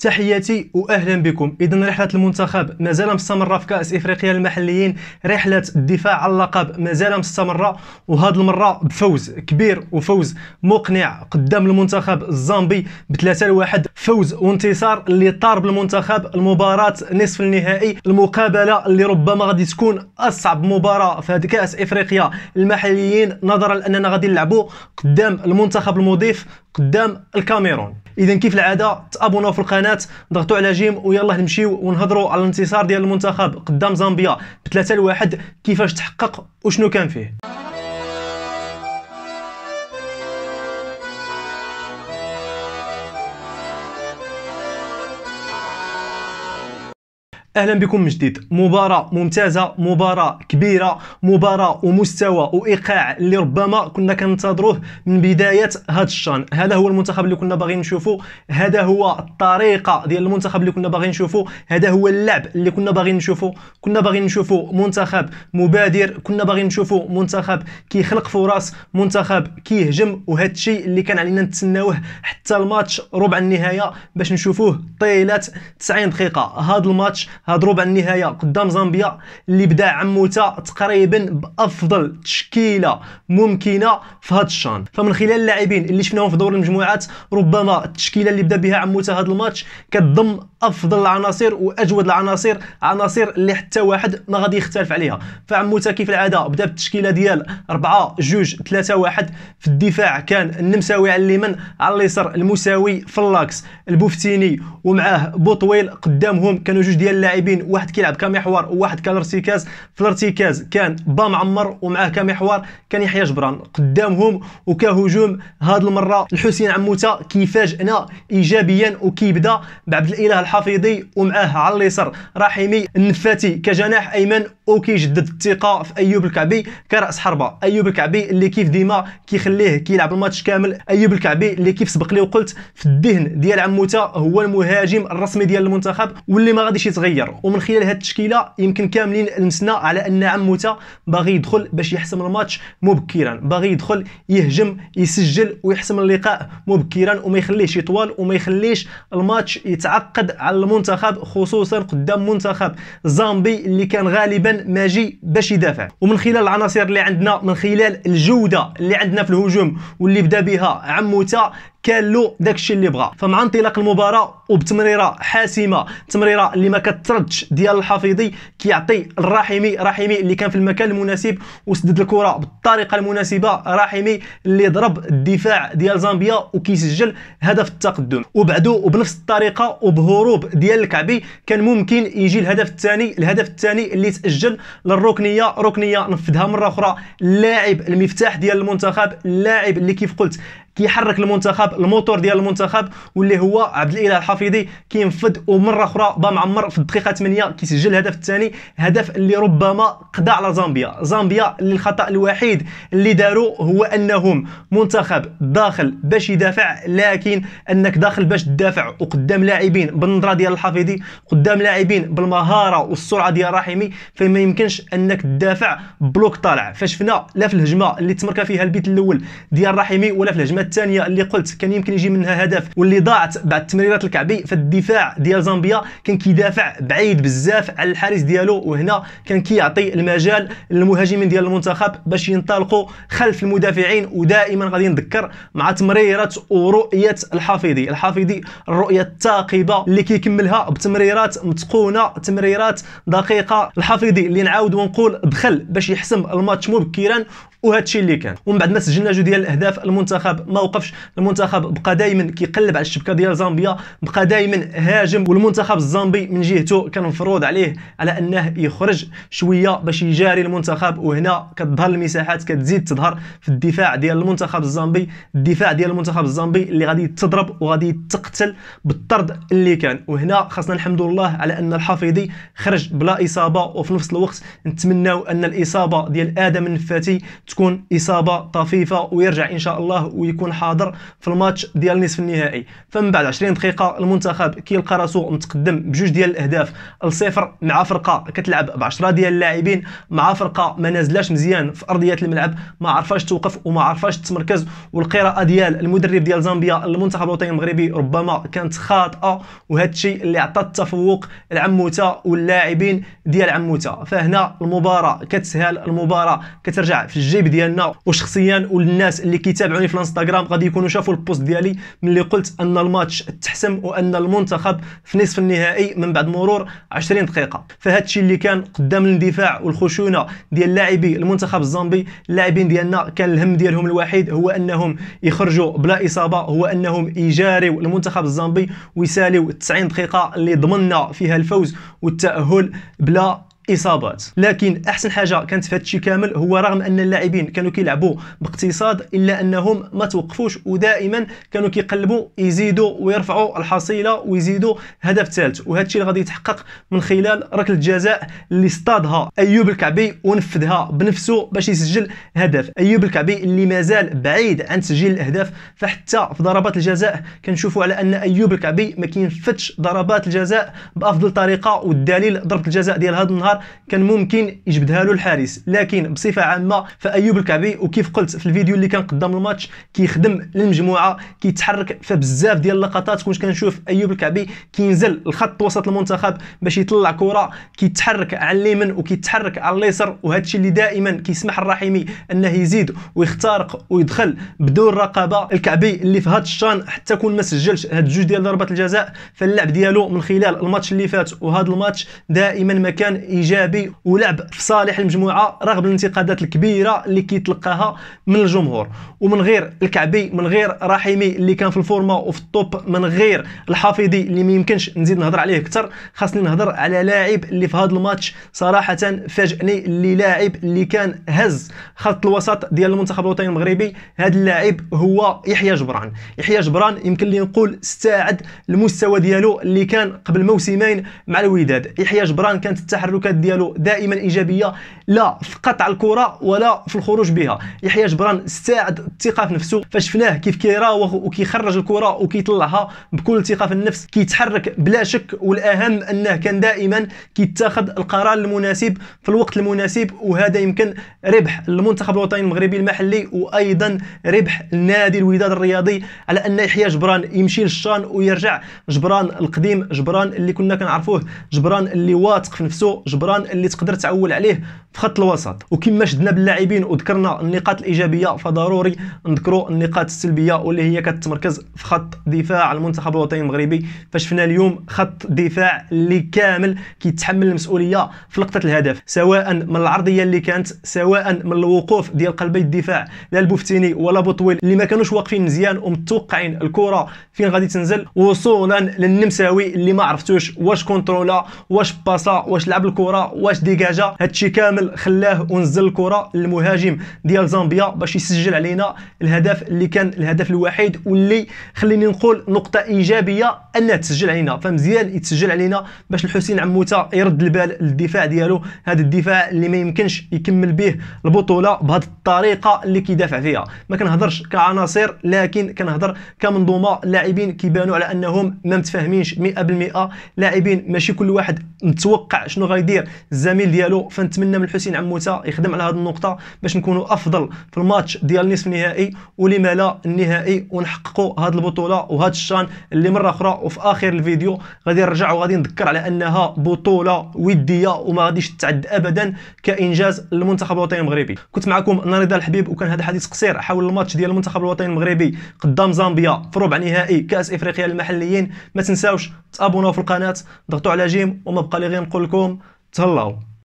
تحياتي واهلا بكم اذا رحله المنتخب مازال مستمره في كاس افريقيا المحليين رحله الدفاع على اللقب مازال مستمره وهاد المره بفوز كبير وفوز مقنع قدام المنتخب الزامبي بثلاثة لواحد فوز وانتصار اللي طار بالمنتخب المباراه نصف النهائي المقابله اللي ربما غادي تكون اصعب مباراه في هاد كاس افريقيا المحليين نظرا لاننا غادي نلعبوا قدام المنتخب المضيف قدام الكاميرون اذا كيف العاده تابوناو في القناه ضغطوا على جيم ويلا نمشيو ونهضروا على الانتصار ديال المنتخب قدام زامبيا بثلاثة لواحد كيفاش تحقق وشنو كان فيه اهلا بكم من جديد مباراه ممتازه مباراه كبيره مباراه ومستوى وايقاع اللي ربما كنا كننتظروه من بدايه هذا الشان هذا هو المنتخب اللي كنا باغيين نشوفو هذا هو الطريقه ديال المنتخب اللي كنا باغيين نشوفو هذا هو اللعب اللي كنا باغيين نشوفو كنا باغيين نشوفو منتخب مبادر كنا باغيين نشوفو منتخب كيخلق فرص منتخب كيهجم وهذا الشيء اللي كان علينا نتسناوه حتى الماتش ربع النهايه باش نشوفوه طيله 90 دقيقه هذا الماتش هاد ربع النهايه قدام زامبيا اللي بدا عموته تقريبا بافضل تشكيله ممكنه في هاد الشان فمن خلال اللاعبين اللي شفناهم في دور المجموعات ربما التشكيله اللي بدا بها عموته هاد الماتش كتضم افضل العناصر واجود العناصر عناصر اللي حتى واحد ما غادي يختلف عليها فعموته كيف العاده بدا بالتشكيله ديال 4 2 3 1 في الدفاع كان النمساوي على اليمين على اليسار المساوي فلاكس البوفتيني ومعاه بوطويل قدامهم كانوا جوج ديال لاعبين واحد كيلعب كمحور وواحد كالارتكاز في الارتكاز كان با معمر ومعاه كمحور كان يحيى جبران قدامهم وكهجوم هاد المره الحسين عموته كيفاجئنا ايجابيا وكيبدا بعبد الاله الحفيظي ومعاه على اليسار رحيمي النفاتي كجناح ايمن وكيجدد الثقه في ايوب الكعبي كراس حربه ايوب الكعبي اللي كيف ديما كيخليه كيلعب الماتش كامل ايوب الكعبي اللي كيف سبق لي وقلت في الذهن ديال عموته هو المهاجم الرسمي ديال المنتخب واللي ما غاديش يتغير ومن خلال هذه التشكيله يمكن كاملين لمسنا على ان عموته باغي يدخل باش يحسم الماتش مبكرا باغي يدخل يهجم يسجل ويحسم اللقاء مبكرا وما يخليهش يطول وما يخليش الماتش يتعقد على المنتخب خصوصا قدام منتخب زامبي اللي كان غالبا ماجي باش يدافع ومن خلال العناصر اللي عندنا من خلال الجوده اللي عندنا في الهجوم واللي بدا بها عموته كان له داكشي اللي بغى فمع انطلاق المباراه وبتمريره حاسمه تمريره اللي ما كتردش ديال الحفيظي كيعطي الرحيمي رحيمي اللي كان في المكان المناسب وسدد الكره بالطريقه المناسبه رحيمي اللي ضرب الدفاع ديال زامبيا وكيسجل هدف التقدم وبعدو وبنفس الطريقه وبهروب ديال الكعبي كان ممكن يجي الهدف الثاني الهدف الثاني اللي تسجل للركنيه ركنيه نفذها مره اخرى اللاعب المفتاح ديال المنتخب اللاعب اللي كيف قلت كيحرك المنتخب الموتور ديال المنتخب واللي هو عبد الاله الحفيظي كينفذ ومره اخرى با معمر في الدقيقه 8 كيسجل الهدف الثاني هدف اللي ربما قضى على زامبيا زامبيا اللي الخطا الوحيد اللي داروا هو انهم منتخب داخل باش يدافع لكن انك داخل باش تدافع وقدام لاعبين بالنظره ديال الحفيظي قدام لاعبين بالمهاره والسرعه ديال رحيمي فما يمكنش انك تدافع بلوك طالع فشفنا لا في الهجمه اللي تمركا فيها البيت الاول ديال رحيمي ولا في الهجمه الهجمه الثانيه اللي قلت كان يمكن يجي منها هدف واللي ضاعت بعد التمريرات الكعبي فالدفاع ديال زامبيا كان كيدافع بعيد بزاف على الحارس ديالو وهنا كان كيعطي المجال للمهاجمين ديال المنتخب باش ينطلقوا خلف المدافعين ودائما غادي نذكر مع تمريرات ورؤيه الحافظي الحافظي الرؤيه الثاقبه اللي كيكملها بتمريرات متقونه تمريرات دقيقه الحافظي اللي نعاود ونقول دخل باش يحسم الماتش مبكرا وهذا الشيء اللي كان ومن بعد ما سجلنا جوج ديال الاهداف المنتخب ما وقفش المنتخب بقى دائما كيقلب على الشبكه ديال زامبيا بقى دائما هاجم والمنتخب الزامبي من جهته كان مفروض عليه على انه يخرج شويه باش يجاري المنتخب وهنا كتظهر المساحات كتزيد تظهر في الدفاع ديال المنتخب الزامبي الدفاع ديال المنتخب الزامبي اللي غادي تضرب وغادي تقتل بالطرد اللي كان وهنا خاصنا الحمد لله على ان الحفيظي خرج بلا اصابه وفي نفس الوقت نتمناو ان الاصابه ديال ادم النفاتي تكون اصابه طفيفه ويرجع ان شاء الله ويكون حاضر في الماتش ديال نصف النهائي فمن بعد 20 دقيقه المنتخب كيلقى راسو متقدم بجوج ديال الاهداف لصفر مع فرقه كتلعب ب 10 ديال اللاعبين مع فرقه ما نازلاش مزيان في ارضيه الملعب ما عرفاش توقف وما عرفاش تتمركز والقراءه ديال المدرب ديال زامبيا المنتخب الوطني المغربي ربما كانت خاطئه وهذا الشيء اللي عطى التفوق لعموته واللاعبين ديال عموته فهنا المباراه كتسهل المباراه كترجع في الجيب الكليب ديالنا وشخصيا والناس اللي كيتابعوني في الانستغرام غادي يكونوا شافوا البوست ديالي ملي قلت ان الماتش تحسم وان المنتخب في نصف النهائي من بعد مرور 20 دقيقه فهذا الشيء اللي كان قدام الاندفاع والخشونه ديال لاعبي المنتخب الزامبي اللاعبين ديالنا كان الهم ديالهم الوحيد هو انهم يخرجوا بلا اصابه هو انهم يجاريوا المنتخب الزامبي ويساليوا 90 دقيقه اللي ضمننا فيها الفوز والتاهل بلا اصابات لكن احسن حاجه كانت في هادشي كامل هو رغم ان اللاعبين كانوا كيلعبوا باقتصاد الا انهم ما توقفوش ودائما كانوا كيقلبوا يزيدوا ويرفعوا الحصيله ويزيدوا هدف ثالث وهادشي اللي غادي يتحقق من خلال ركله جزاء اللي اصطادها ايوب الكعبي ونفذها بنفسه باش يسجل هدف ايوب الكعبي اللي مازال بعيد عن تسجيل الاهداف فحتى في ضربات الجزاء كنشوفوا على ان ايوب الكعبي ما كينفذش ضربات الجزاء بافضل طريقه والدليل ضربه الجزاء ديال هذا النهار كان ممكن يجبدها له الحارس لكن بصفه عامه فايوب الكعبي وكيف قلت في الفيديو اللي كان قدام الماتش كيخدم للمجموعه كيتحرك في بزاف ديال اللقطات كنت كنشوف ايوب الكعبي كينزل الخط وسط المنتخب باش يطلع كره كيتحرك على اليمين وكيتحرك على اليسر وهذا الشيء اللي دائما كيسمح الرحيمي انه يزيد ويخترق ويدخل بدون رقابه الكعبي اللي في هذا الشان حتى كون ما سجلش هاد جوج ديال ضربات الجزاء فاللعب ديالو من خلال الماتش اللي فات وهذا الماتش دائما ما كان ايجابي ولعب في صالح المجموعه رغم الانتقادات الكبيره اللي كيتلقاها من الجمهور ومن غير الكعبي من غير رحيمي اللي كان في الفورما وفي الطوب من غير الحافظي اللي ما يمكنش نزيد نهضر عليه اكثر خاصني نهضر على لاعب اللي في هذا الماتش صراحه فاجئني اللي لاعب اللي كان هز خط الوسط ديال المنتخب الوطني المغربي هذا اللاعب هو يحيى جبران يحيى جبران يمكن لي نقول استعد المستوى ديالو اللي كان قبل موسمين مع الوداد يحيى جبران كانت التحركات التصرفات ديالو دائما ايجابيه لا في قطع الكره ولا في الخروج بها يحيى جبران استعد الثقه في نفسه فشفناه كيف كيراوغ وكيخرج الكره وكيطلعها بكل ثقه في النفس كيتحرك بلا شك والاهم انه كان دائما كيتخذ القرار المناسب في الوقت المناسب وهذا يمكن ربح المنتخب الوطني المغربي المحلي وايضا ربح النادي الوداد الرياضي على ان يحيى جبران يمشي للشان ويرجع جبران القديم جبران اللي كنا كنعرفوه جبران اللي واثق في نفسه جبران جبران اللي تقدر تعول عليه في خط الوسط وكما شدنا باللاعبين وذكرنا النقاط الايجابيه فضروري نذكروا النقاط السلبيه واللي هي كتمركز في خط دفاع المنتخب الوطني المغربي فشفنا اليوم خط دفاع اللي كامل كيتحمل المسؤوليه في لقطه الهدف سواء من العرضيه اللي كانت سواء من الوقوف ديال قلبي الدفاع لا البوفتيني ولا بوطويل اللي ما كانوش واقفين مزيان ومتوقعين الكره فين غادي تنزل وصولا للنمساوي اللي ما عرفتوش واش كونترولا واش باسا واش لعب الكره الكره واش ديجاجا هادشي كامل خلاه ونزل الكره للمهاجم ديال زامبيا باش يسجل علينا الهدف اللي كان الهدف الوحيد واللي خليني نقول نقطه ايجابيه انها تسجل علينا فمزيان يتسجل علينا باش الحسين عموته يرد البال للدفاع ديالو هذا الدفاع اللي ما يمكنش يكمل به البطوله بهذه الطريقه اللي كيدافع فيها ما كنهضرش كعناصر لكن كنهضر كمنظومه لاعبين كيبانوا على انهم ما متفاهمينش 100% لاعبين ماشي كل واحد متوقع شنو غيدير كبير الزميل ديالو فنتمنى من حسين عموته يخدم على هذه النقطه باش نكونوا افضل في الماتش ديال نصف النهائي ولما لا النهائي ونحققوا هذه البطوله وهذا الشان اللي مره اخرى وفي اخر الفيديو غادي نرجع وغادي نذكر على انها بطوله وديه وما غاديش تتعد ابدا كانجاز للمنتخب الوطني المغربي كنت معكم نريد الحبيب وكان هذا حديث قصير حول الماتش ديال المنتخب الوطني المغربي قدام زامبيا في ربع نهائي كاس افريقيا المحليين ما تنساوش تابوناو في القناه ضغطوا على جيم وما بقى لي غير نقول لكم 长老。